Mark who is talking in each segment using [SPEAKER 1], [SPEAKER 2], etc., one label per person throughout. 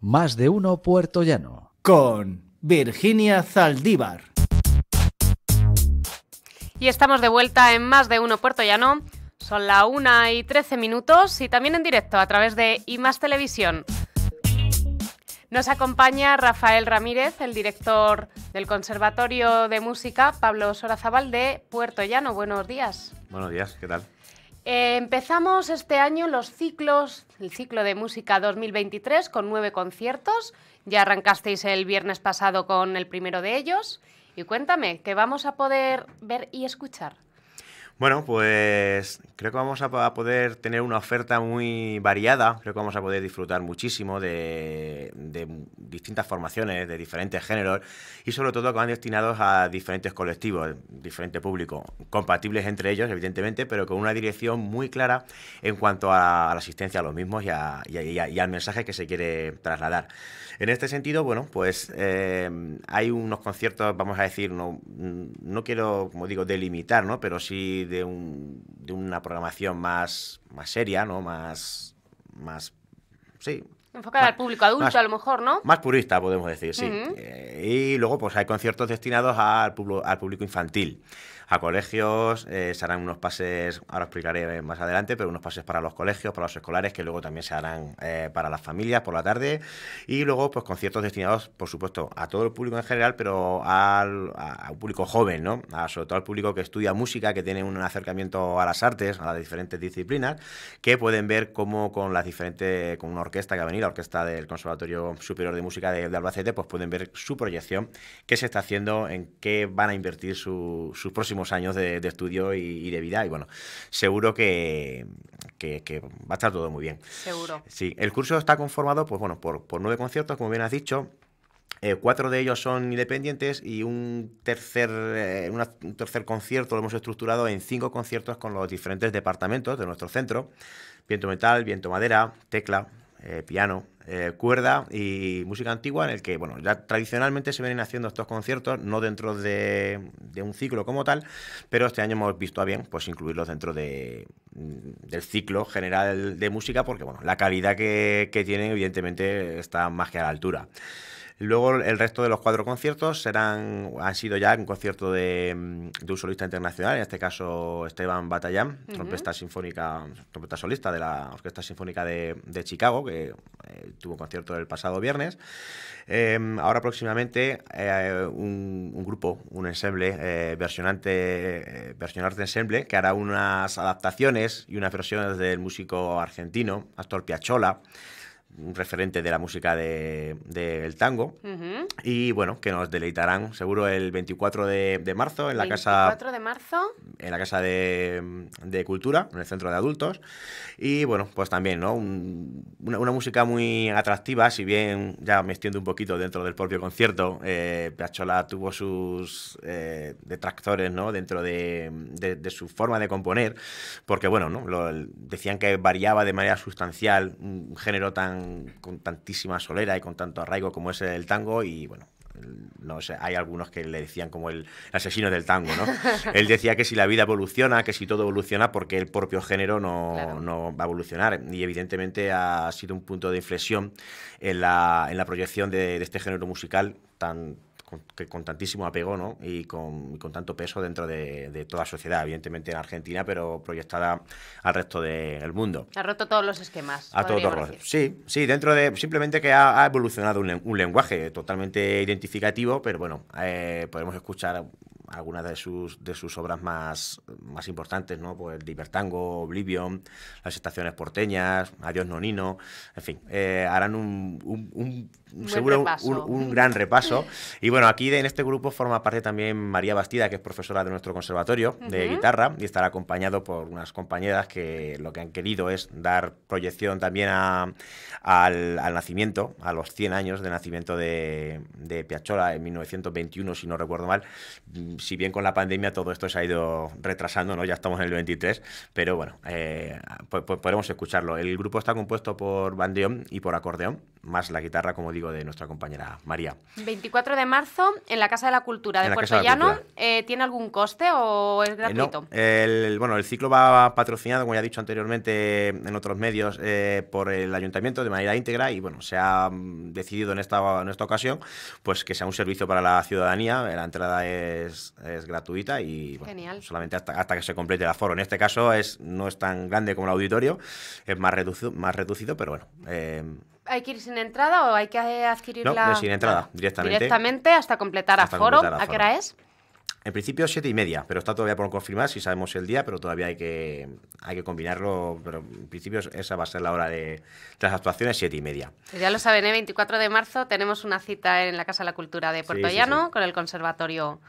[SPEAKER 1] Más de uno Puerto Llano.
[SPEAKER 2] Con Virginia Zaldívar.
[SPEAKER 1] Y estamos de vuelta en Más de uno Puerto Llano. Son la 1 y 13 minutos y también en directo a través de IMAS Televisión. Nos acompaña Rafael Ramírez, el director del Conservatorio de Música Pablo Sorazabal de Puerto Llano. Buenos días.
[SPEAKER 2] Buenos días, ¿qué tal?
[SPEAKER 1] Eh, empezamos este año los ciclos, el ciclo de música 2023 con nueve conciertos. Ya arrancasteis el viernes pasado con el primero de ellos. Y cuéntame, ¿qué vamos a poder ver y escuchar?
[SPEAKER 2] Bueno, pues creo que vamos a poder tener una oferta muy variada, creo que vamos a poder disfrutar muchísimo de, distintas formaciones, de diferentes géneros y sobre todo que van destinados a diferentes colectivos, diferentes públicos, compatibles entre ellos, evidentemente, pero con una dirección muy clara en cuanto a, la asistencia a los mismos y al mensaje que se quiere trasladar. En este sentido, bueno, pues eh, hay unos conciertos, vamos a decir, no, no quiero, como digo, delimitar, ¿no? Pero sí de, una programación más, más seria, ¿no? Más, más, sí,
[SPEAKER 1] Enfocada al público adulto, a lo mejor, ¿no? Más
[SPEAKER 2] purista, podemos decir, sí. Eh, y luego, pues hay conciertos destinados al, al público infantil a colegios, eh, se harán unos pases, ahora explicaré más adelante, pero unos pases para los colegios, para los escolares, que luego también se harán eh, para las familias por la tarde, y luego pues conciertos destinados, por supuesto, a todo el público en general, pero al, a, público joven, ¿no? sobre todo al público que estudia música, que tiene un acercamiento a las artes, a las diferentes disciplinas, que pueden ver cómo con las diferentes, con una orquesta que ha venido, la orquesta del Conservatorio Superior de Música de, Albacete, pues pueden ver su proyección, qué se está haciendo, en qué van a invertir sus próximos años de, estudio y, de vida. Y bueno, seguro que, va a estar todo muy bien. Seguro. Sí, el curso está conformado pues, bueno, por, nueve conciertos, como bien has dicho. Eh, cuatro de ellos son independientes y un tercer, eh, un tercer concierto lo hemos estructurado en cinco conciertos con los diferentes departamentos de nuestro centro. Viento metal, viento madera, tecla, eh, piano, eh, cuerda y música antigua, en el que, bueno, ya tradicionalmente se vienen haciendo estos conciertos, no dentro de, un ciclo como tal, pero este año hemos visto a bien pues incluirlos dentro de, mm, del ciclo general de música, porque, bueno, la calidad que tienen evidentemente está más que a la altura. Luego el resto de los cuatro conciertos serán, han sido ya un concierto de, mm, un solista internacional, en este caso Esteban Batallán, trompeta sinfónica, trompeta solista de la Orquesta Sinfónica de, Chicago, que eh, tuvo concierto el pasado viernes. Em, ahora próximamente eh, un, grupo, un ensemble, eh, versionante, de ensemble, que hará unas adaptaciones y unas versiones del músico argentino, Astor Piazzolla un referente de la música del de, tango. Y bueno, que nos deleitarán seguro el 24 de, de marzo en la 24 casa. de marzo. En la casa de, cultura, en el centro de adultos. Y bueno, pues también, ¿no? una, una, música muy atractiva, si bien ya me extiendo un poquito dentro del propio concierto. Eh, Piachola tuvo sus eh, detractores, ¿no? Dentro de, su forma de componer, porque bueno, ¿no? Lo, decían que variaba de manera sustancial un género tan con tantísima solera y con tanto arraigo como es el tango y bueno, no sé, hay algunos que le decían como el asesino del tango, ¿no? él decía que si la vida evoluciona, que si todo evoluciona, porque el propio género no, va a evolucionar. Y evidentemente ha sido un punto de inflexión en la, proyección de, de este género musical tan con, con tantísimo apego ¿no? y con, tanto peso dentro de, toda la sociedad, evidentemente en Argentina, pero proyectada al resto del mundo.
[SPEAKER 1] Ha roto todos los esquemas. a todos los
[SPEAKER 2] Sí, sí, dentro de. Simplemente que ha, evolucionado un, lenguaje totalmente identificativo, pero bueno, eh, podemos escuchar algunas de sus, de sus obras más, más importantes, ¿no? Pues Libertango, Oblivion, Las Estaciones Porteñas, Adiós Nonino, en fin, eh, harán un, seguro un, gran repaso. Y bueno, aquí en este grupo forma parte también María Bastida, que es profesora de nuestro conservatorio de guitarra y estará acompañado por unas compañeras que lo que han querido es dar proyección también a, al, nacimiento, a los 100 años de nacimiento de, de en 1921, si no recuerdo mal si bien con la pandemia todo esto se ha ido retrasando, ¿no? Ya estamos en el 23, pero bueno, eh, podemos podemos escucharlo. El grupo está compuesto por bandeón y por acordeón más la guitarra, como digo, de nuestra compañera María.
[SPEAKER 1] 24 de marzo en la Casa de la Cultura de Puerto Llano. Eh, ¿Tiene algún coste o es eh, gratuito?
[SPEAKER 2] el, bueno, el ciclo va patrocinado, como ya he dicho anteriormente en otros medios, eh, por el ayuntamiento de manera íntegra y bueno, se ha mm, decidido en esta, en esta ocasión pues que sea un servicio para la ciudadanía. La entrada es, es gratuita y bueno, solamente hasta, hasta que se complete el aforo. En este caso es, no es tan grande como el auditorio, es más reducido, más reducido pero bueno.
[SPEAKER 1] ¿Hay que ir sin entrada o hay que adquirir no, la...? sin entrada,
[SPEAKER 2] directamente. Directamente
[SPEAKER 1] hasta completar a foro? ¿A qué hora es?
[SPEAKER 2] En principio siete y media, pero está todavía por confirmar si sabemos el día, pero todavía hay que, hay que combinarlo. Pero en principio esa va a ser la hora de, las actuaciones, siete y media.
[SPEAKER 1] Pues ya lo saben, ¿eh? 24 de marzo tenemos una cita en la Casa de la Cultura de Puerto con el Conservatorio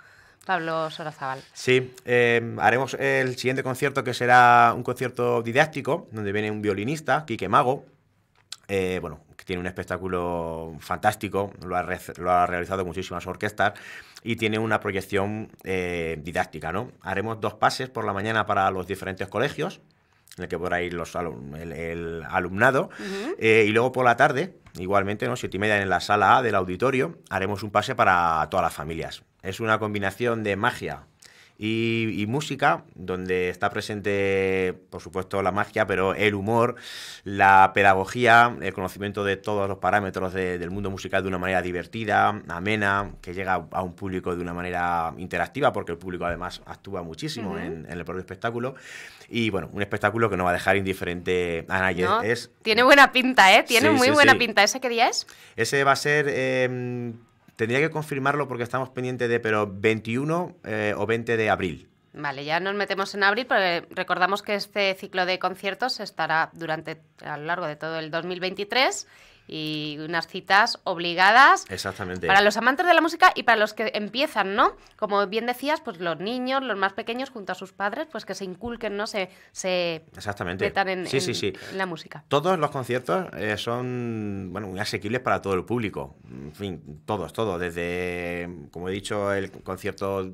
[SPEAKER 1] Pablo Sorazabal.
[SPEAKER 2] Sí, eh, haremos el siguiente concierto que será un concierto didáctico, donde viene un violinista, Quique Mago, eh, bueno, que tiene un espectáculo fantástico, lo ha, realizado muchísimas orquestas y tiene una proyección eh, didáctica, ¿no? Haremos dos pases por la mañana para los diferentes colegios, en el que podrá ir el, alumnado, eh, y luego por la tarde, igualmente, Siete y media en la sala A del auditorio, haremos un pase para todas las familias. Es una combinación de magia, y, música, donde está presente, por supuesto, la magia, pero el humor, la pedagogía, el conocimiento de todos los parámetros del mundo musical de una manera divertida, amena, que llega a un público de una manera interactiva, porque el público además actúa muchísimo en, el propio espectáculo. Y bueno, un espectáculo que no va a dejar indiferente a nadie. es,
[SPEAKER 1] tiene buena pinta, ¿eh? Tiene muy buena pinta. ¿Ese qué día es?
[SPEAKER 2] Ese va a ser em, Tendría que confirmarlo porque estamos pendientes de, pero 21 eh, o 20 de abril.
[SPEAKER 1] Vale, ya nos metemos en abril, pero recordamos que este ciclo de conciertos estará durante a lo largo de todo el 2023 y unas citas obligadas. Exactamente. Para los amantes de la música y para los que empiezan, ¿no? Como bien decías, pues los niños, los más pequeños junto a sus padres, pues que se inculquen, ¿no? Se, se
[SPEAKER 2] metan en, la música. Todos los conciertos eh, son, bueno, muy asequibles para todo el público. En fin, todos, todos. Desde, como he dicho, el concierto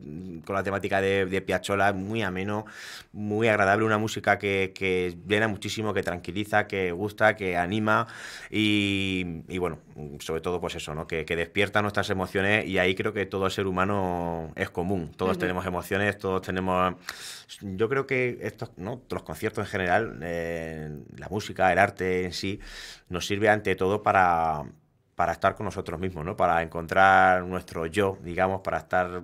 [SPEAKER 2] con la temática de, piachola muy ameno, muy agradable, una música que, que llena muchísimo, que tranquiliza, que gusta, que anima y y, bueno, sobre todo pues eso, ¿no? Que, despierta nuestras emociones y ahí creo que todo ser humano es común. Todos tenemos emociones, todos tenemos... Yo creo que estos, ¿no? los conciertos en general, eh, la música, el arte en sí, nos sirve ante todo para, para estar con nosotros mismos, ¿no? Para encontrar nuestro yo, digamos, para estar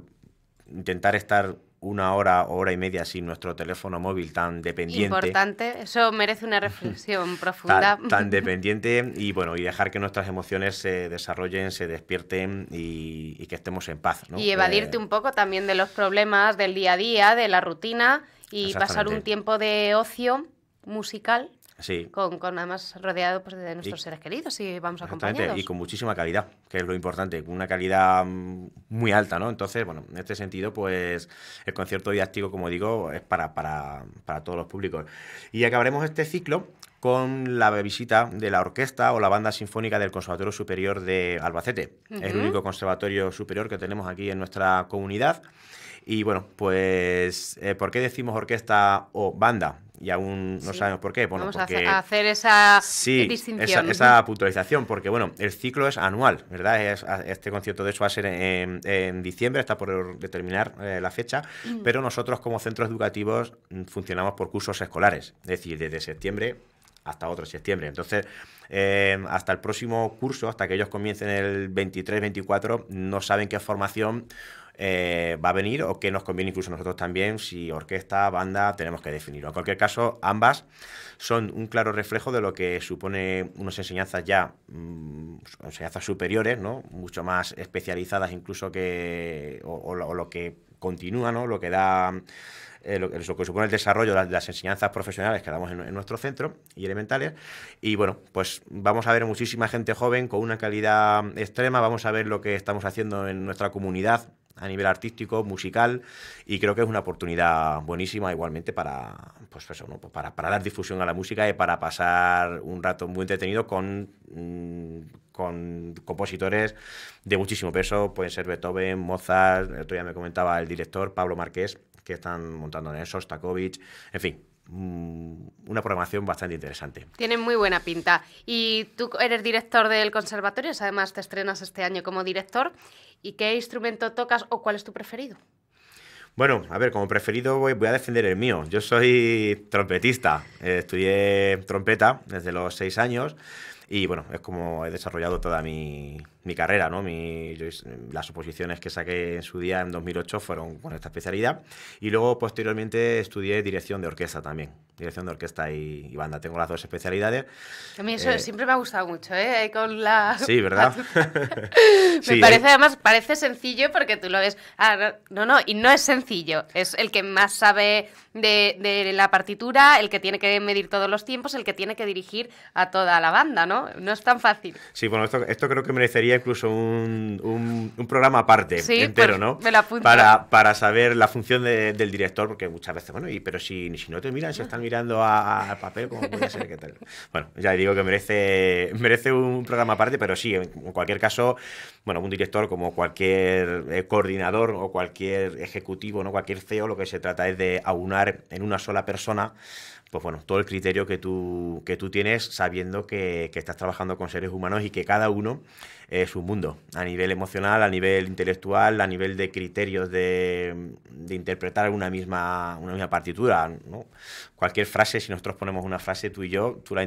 [SPEAKER 2] intentar estar una hora, hora y media sin nuestro teléfono móvil tan dependiente. Importante,
[SPEAKER 1] eso merece una reflexión profunda. Tan,
[SPEAKER 2] dependiente y bueno, y dejar que nuestras emociones se desarrollen, se despierten y, que estemos en paz. Y evadirte eh, un
[SPEAKER 1] poco también de los problemas del día a día, de la rutina y pasar un tiempo de ocio musical con, con más rodeado pues, de nuestros seres queridos y vamos acompañados. Y con
[SPEAKER 2] muchísima calidad, que es lo importante, con una calidad mm, muy alta, ¿no? Entonces, bueno, en este sentido, pues el concierto didáctico, como digo, es para, para, para todos los públicos. Y acabaremos este ciclo con la visita de la orquesta o la banda sinfónica del Conservatorio Superior de Albacete. Es el único conservatorio superior que tenemos aquí en nuestra comunidad. Y bueno, pues, eh, ¿por qué decimos orquesta o banda? y aún no sabemos por qué. Bueno, Vamos a
[SPEAKER 1] hacer esa distinción. Esa,
[SPEAKER 2] puntualización, porque bueno, el ciclo es anual, ¿verdad? Es, este concierto de eso va a ser en, diciembre, está por determinar eh, la fecha, pero nosotros como centros educativos funcionamos por cursos escolares, es decir, desde septiembre hasta otro septiembre. Entonces, eh, hasta el próximo curso, hasta que ellos comiencen el 23-24, no saben qué formación eh, va a venir o que nos conviene incluso nosotros también, si orquesta, banda, tenemos que definirlo. En cualquier caso, ambas son un claro reflejo de lo que supone unas enseñanzas ya, mm, enseñanzas superiores, ¿no? mucho más especializadas incluso que, o, lo que continúa, ¿no? lo que da eh, lo, que supone el desarrollo de las, enseñanzas profesionales que damos en, nuestro centro y elementales. Y bueno, pues vamos a ver muchísima gente joven con una calidad extrema, vamos a ver lo que estamos haciendo en nuestra comunidad a nivel artístico, musical, y creo que es una oportunidad buenísima igualmente para, pues eso, pues para, para, dar difusión a la música y para pasar un rato muy entretenido con, mm, con compositores de muchísimo peso, pueden ser Beethoven, Mozart, el otro día me comentaba el director Pablo Marqués, que están montando en eso, Stakovich, en fin, Mm, una programación bastante interesante.
[SPEAKER 1] Tiene muy buena pinta. Y tú eres director del conservatorio, además te estrenas este año como director. ¿Y qué instrumento tocas o cuál es tu preferido?
[SPEAKER 2] Bueno, a ver, como preferido voy, a defender el mío. Yo soy trompetista. Eh, estudié trompeta desde los seis años y bueno, es como he desarrollado toda mi, mi carrera, ¿no? las oposiciones que saqué en su día en 2008 fueron con esta especialidad. Y luego, posteriormente, estudié dirección de orquesta también. Dirección de orquesta y, banda. Tengo las dos especialidades.
[SPEAKER 1] A mí eso eh, siempre me ha gustado mucho, ¿eh? Con la... Sí, ¿verdad? me parece, además, parece sencillo porque tú lo ves... Ah, no, no, y no es sencillo. Es el que más sabe de, la partitura, el que tiene que medir todos los tiempos, el que tiene que dirigir a toda la banda, ¿no? No es tan fácil.
[SPEAKER 2] Sí, bueno, esto creo que merecería incluso un, programa aparte, pues, entero, ¿no? para, para saber la función del director, porque muchas veces, bueno, y pero si, si no te miran, se están mirando al papel, ¿cómo puede ser que tal? Bueno, ya digo que merece, merece un programa aparte, pero sí, en cualquier caso, bueno, un director como cualquier eh, coordinador o cualquier ejecutivo, ¿no? Cualquier CEO, lo que se trata es de aunar en una sola persona pues bueno, todo el criterio que tú, que tú tienes sabiendo que, estás trabajando con seres humanos y que cada uno es un mundo, a nivel emocional, a nivel intelectual, a nivel de criterios de, interpretar una misma, una misma partitura. Cualquier frase, si nosotros ponemos una frase, tú y yo, tú la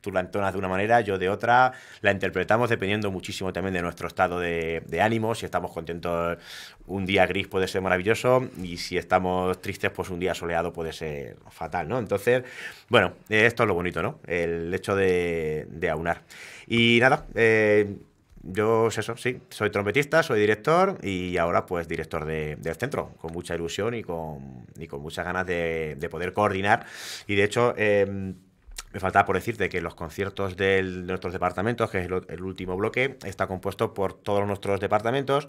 [SPEAKER 2] tú la entonas de una manera, yo de otra, la interpretamos dependiendo muchísimo también de nuestro estado de, ánimo, si estamos contentos un día gris puede ser maravilloso y si estamos tristes pues un día soleado puede ser fatal, ¿no? Entonces, bueno, esto es lo bonito, ¿no? El hecho de, aunar. Y nada, eh, yo eso, sí, soy trompetista, soy director y ahora pues director de, del centro, con mucha ilusión y con, y con muchas ganas de, poder coordinar. Y de hecho... Em, me faltaba por decirte que los conciertos de nuestros departamentos, que es el, último bloque, está compuesto por todos nuestros departamentos,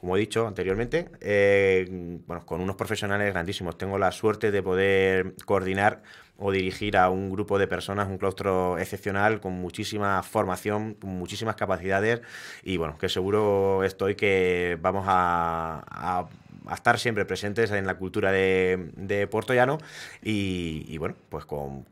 [SPEAKER 2] como he dicho anteriormente, eh, bueno, con unos profesionales grandísimos. Tengo la suerte de poder coordinar o dirigir a un grupo de personas, un claustro excepcional, con muchísima formación, con muchísimas capacidades y bueno, que seguro estoy que vamos a a estar siempre presentes en la cultura de, de Llano y, bueno, pues con,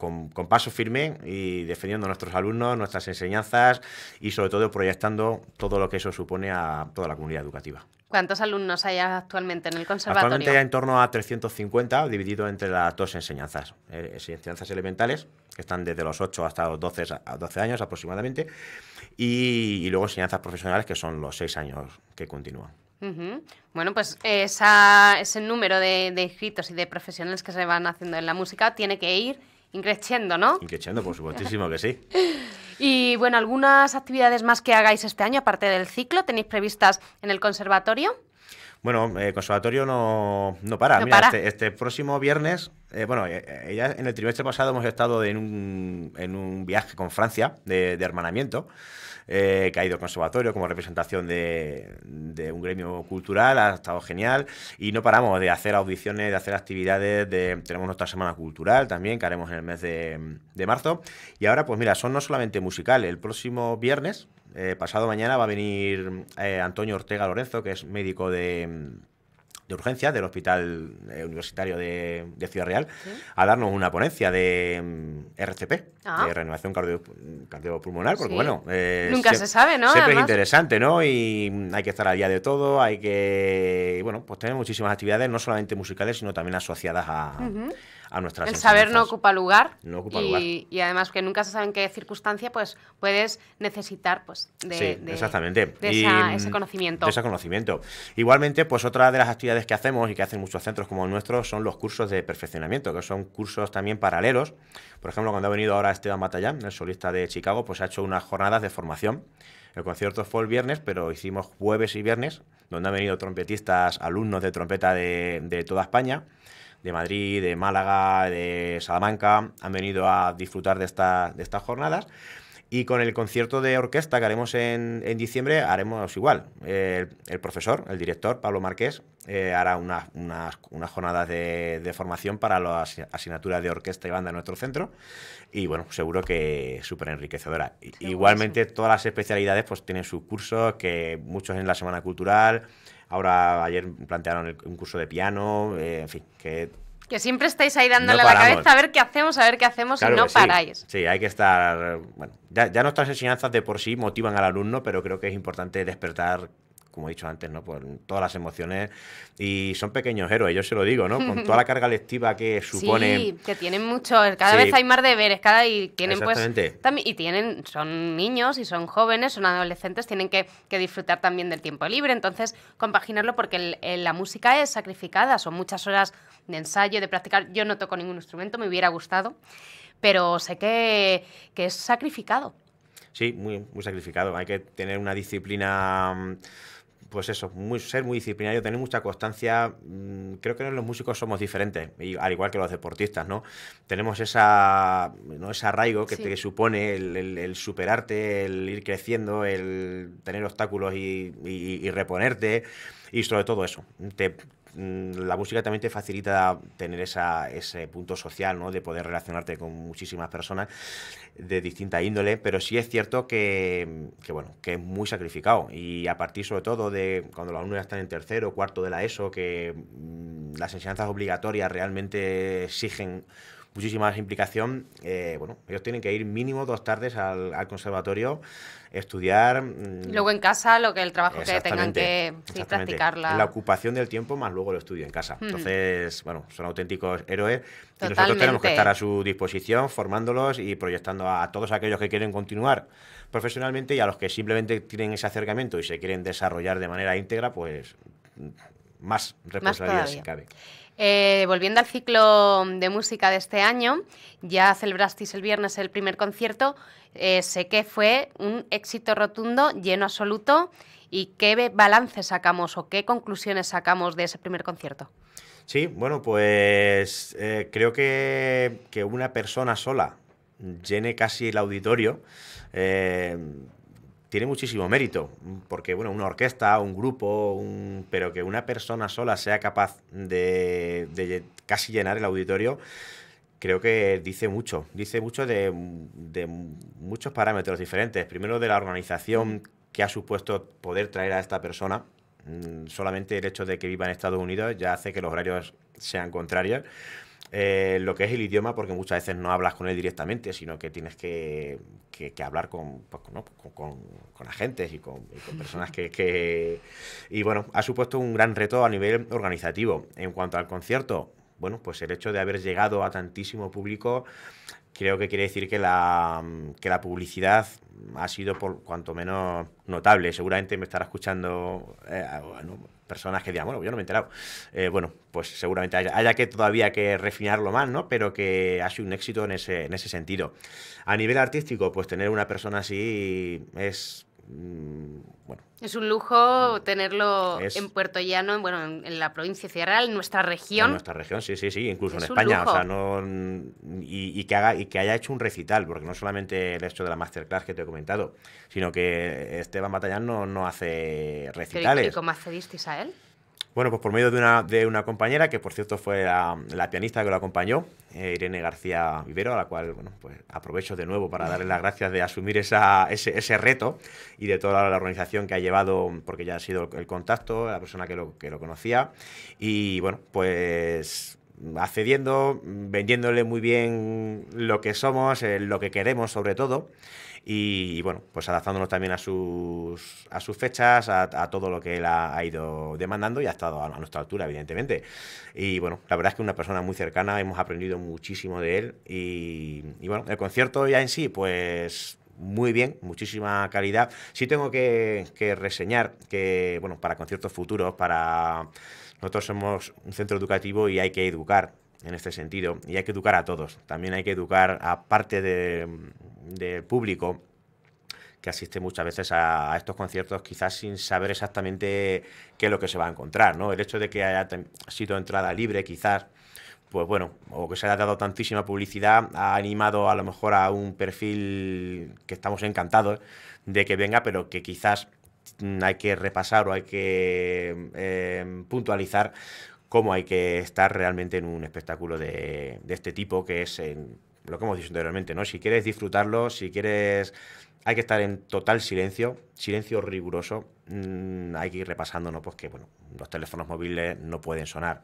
[SPEAKER 2] paso firme y defendiendo a nuestros alumnos, nuestras enseñanzas y sobre todo proyectando todo lo que eso supone a toda la comunidad educativa.
[SPEAKER 1] ¿Cuántos alumnos hay actualmente en el conservatorio? Actualmente hay en
[SPEAKER 2] torno a 350, dividido entre las dos enseñanzas. Eh, enseñanzas elementales, que están desde los 8 hasta los 12, años aproximadamente, y, y luego enseñanzas profesionales, que son los 6 años que continúan.
[SPEAKER 1] Bueno, pues esa, ese número de, de, inscritos y de profesionales que se van haciendo en la música tiene que ir increciendo, ¿no?
[SPEAKER 2] Increciendo, por supuestísimo que sí.
[SPEAKER 1] y bueno, ¿algunas actividades más que hagáis este año, aparte del ciclo, tenéis previstas en el conservatorio?
[SPEAKER 2] Bueno, el eh, conservatorio no, no para. Mira, este, este próximo viernes eh, bueno, eh, eh, ella en el trimestre pasado hemos estado en un, en un viaje con Francia de, hermanamiento, que ha ido al conservatorio como representación de, un gremio cultural, ha estado genial y no paramos de hacer audiciones, de hacer actividades, de, tenemos nuestra semana cultural también que haremos en el mes de marzo y ahora pues mira, son no solamente musicales, el próximo viernes, pasado mañana va a venir Antonio Ortega Lorenzo, que es médico de de urgencia del Hospital eh, Universitario de, Ciudad Real a darnos una ponencia de mm, RCP, ah. de renovación cardiopulmonar, porque bueno... Eh, Nunca se, sabe, ¿no? Siempre es interesante, ¿no? Y hay que estar al día de todo, hay que... Bueno, pues tener muchísimas actividades, no solamente musicales, sino también asociadas a... El saber no
[SPEAKER 1] ocupa lugar. y, Y además que nunca se sabe en qué circunstancia pues puedes necesitar pues de, exactamente. Mm, ese conocimiento.
[SPEAKER 2] conocimiento. Igualmente, pues otra de las actividades que hacemos y que hacen muchos centros como el nuestro son los cursos de perfeccionamiento, que son cursos también paralelos. Por ejemplo, cuando ha venido ahora Esteban Batallán, el solista de Chicago, pues ha hecho unas jornadas de formación. El concierto fue el viernes, pero hicimos jueves y viernes, donde han venido trompetistas, alumnos de trompeta de, de toda España de Madrid, de Málaga, de Salamanca, han venido a disfrutar de, estas jornadas. Y con el concierto de orquesta que haremos en, diciembre, haremos igual. el, profesor, el director, Pablo Márquez, eh, hará unas jornadas de, formación para las asignaturas de orquesta y banda en nuestro centro. Y bueno, seguro que súper enriquecedora. Igualmente, todas las especialidades pues tienen sus cursos, que muchos en la Semana Cultural, Ahora ayer plantearon un curso de piano, eh, en fin, que
[SPEAKER 1] que siempre estáis ahí dándole a la cabeza a ver qué hacemos, a ver qué hacemos y no paráis.
[SPEAKER 2] Sí, hay que estar. Bueno, ya, ya, nuestras enseñanzas de por sí motivan al alumno, pero creo que es importante despertar como he dicho antes, ¿no? Por todas las emociones. Y son pequeños héroes, yo se lo digo, ¿no? Con toda la carga lectiva que supone. Sí,
[SPEAKER 1] que tienen mucho. Cada vez hay más deberes, cada y tienen pues. También, y tienen, son niños y son jóvenes, son adolescentes, tienen que, que disfrutar también del tiempo libre. Entonces, compaginarlo porque la música es sacrificada, son muchas horas de ensayo, de practicar. Yo no toco ningún instrumento, me hubiera gustado. Pero sé que, que es sacrificado.
[SPEAKER 2] Sí, muy, muy sacrificado. Hay que tener una disciplina mm, pues eso, ser muy disciplinario, tener mucha constancia. Mm, creo que los músicos somos diferentes, y, al igual que los deportistas, ¿no? Tenemos esa, ¿no? ese arraigo que te supone el, superarte, el ir creciendo, el tener obstáculos y, reponerte, y sobre todo eso, te, Mm, la música también te facilita tener ese punto social, ¿no? De poder relacionarte con muchísimas personas de distinta índole, pero sí es cierto que, bueno, que es muy sacrificado y a partir sobre todo de cuando los alumnos ya están en tercero, cuarto de la ESO, que mm, las enseñanzas obligatorias realmente exigen muchísima implicación, eh, bueno, ellos tienen que ir mínimo dos tardes al conservatorio estudiar. Mm, luego
[SPEAKER 1] en casa, lo que el trabajo que tengan que sí, practicarla. la
[SPEAKER 2] ocupación del tiempo más luego el estudio en casa. Entonces, bueno, son auténticos héroes y nosotros tenemos que estar a su disposición formándolos y proyectando a, todos aquellos que quieren continuar profesionalmente y a los que simplemente tienen ese acercamiento y se quieren desarrollar de manera íntegra, pues mm, más responsabilidad si cabe.
[SPEAKER 1] Eh, volviendo al ciclo de música de este año, ya celebrasteis el viernes el primer concierto. Eh, sé que fue un éxito rotundo, lleno absoluto. ¿Y qué balance sacamos o qué conclusiones sacamos de ese primer concierto?
[SPEAKER 2] Sí, bueno, pues eh, creo que, una persona sola llene casi el auditorio tiene muchísimo mérito, porque bueno, una orquesta, un grupo, pero que una persona sola sea capaz de, casi llenar el auditorio, creo que dice mucho, dice mucho de, muchos parámetros diferentes. Primero de la organización que ha supuesto poder traer a esta persona, mm, solamente el hecho de que viva en Estados Unidos ya hace que los horarios sean contrarios. Eh, lo que es el idioma, porque muchas veces no hablas con él directamente, sino que tienes que, hablar pues, con, con, agentes y con, personas que, que, Y bueno, ha supuesto un gran reto a nivel organizativo. En cuanto al concierto, bueno, pues el hecho de haber llegado a tantísimo público creo que quiere decir que la, que la publicidad ha sido por cuanto menos notable. Seguramente me estará escuchando eh, ah, personas que digan, bueno, yo no me he enterado. Eh, bueno, pues seguramente haya, que todavía que refinarlo más, ¿no? Pero que ha sido un éxito en ese, en ese sentido. A nivel artístico, pues tener una persona así es Mm,
[SPEAKER 1] es un lujo mm, tenerlo en Puerto Llano, en, bueno, en, la provincia de en nuestra región. En nuestra
[SPEAKER 2] región, sí, sí, sí, incluso en España. O sea, no, y, que haya hecho un recital, porque no solamente el hecho de la masterclass que te he comentado, sino que Esteban Batallán no, hace recitales. ¿Y cómo
[SPEAKER 1] accedisteis a él?
[SPEAKER 2] Bueno, pues por medio de una, de una compañera, que por cierto fue la, pianista que lo acompañó, eh, Irene García Vivero, a la cual bueno, pues aprovecho de nuevo para darle las gracias de asumir ese, reto y de toda la organización que ha llevado, porque ya ha sido el contacto, la persona que lo, conocía. Y bueno, pues accediendo, vendiéndole muy bien lo que somos, eh, lo que queremos sobre todo y, bueno, pues adaptándonos también a sus, a sus fechas, a, todo lo que él ha, ido demandando y ha estado a, nuestra altura, evidentemente. Y bueno, la verdad es que una persona muy cercana, hemos aprendido muchísimo de él y, bueno, el concierto ya en sí, pues muy bien, muchísima calidad. Sí tengo que, reseñar que, bueno, para conciertos futuros, para... Nosotros somos un centro educativo y hay que educar en este sentido y hay que educar a todos. También hay que educar, a parte de, ...del público que asiste muchas veces a, estos conciertos quizás sin saber exactamente qué es lo que se va a encontrar, ¿no? El hecho de que haya sido entrada libre quizás, pues bueno, o que se haya dado tantísima publicidad, ha animado a lo mejor a un perfil que estamos encantados de que venga, pero que quizás mm, hay que repasar o hay que em, puntualizar cómo hay que estar realmente en un espectáculo de, de este tipo, que es... En, lo que hemos dicho anteriormente, ¿no? Si quieres disfrutarlo, si quieres... Hay que estar en total silencio, silencio riguroso. Mm, hay que ir repasando, ¿no? Pues que, bueno, los teléfonos móviles no pueden sonar.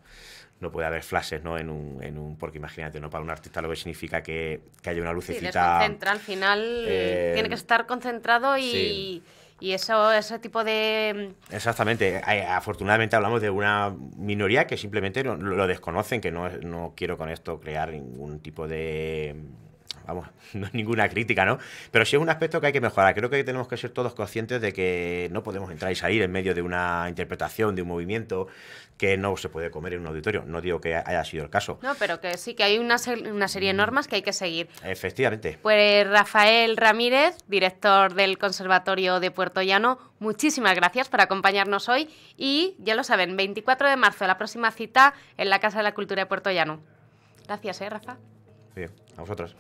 [SPEAKER 2] No puede haber flashes, ¿no? En un, en un porque imagínate, ¿no? Para un artista lo que significa que, que haya una lucecita...
[SPEAKER 1] Sí, al final. Eh, tiene que estar concentrado y... Y eso, ese tipo de...
[SPEAKER 2] Mm, Exactamente. Afortunadamente hablamos de una minoría que simplemente lo, desconocen, que no, no quiero con esto crear ningún tipo de mm, vamos, no ninguna crítica, ¿no? Pero sí es un aspecto que hay que mejorar. Creo que tenemos que ser todos conscientes de que no podemos entrar y salir en medio de una interpretación, de un movimiento, que no se puede comer en un auditorio. No digo que haya sido el caso.
[SPEAKER 1] No, pero que sí que hay una, serie de mm. normas que hay que seguir.
[SPEAKER 2] Efectivamente.
[SPEAKER 1] Pues Rafael Ramírez, director del Conservatorio de Puerto Llano, muchísimas gracias por acompañarnos hoy y ya lo saben, 24 de marzo, la próxima cita en la Casa de la Cultura de Puerto Llano. Gracias, ¿eh, Rafa?
[SPEAKER 2] Bien, a vosotros.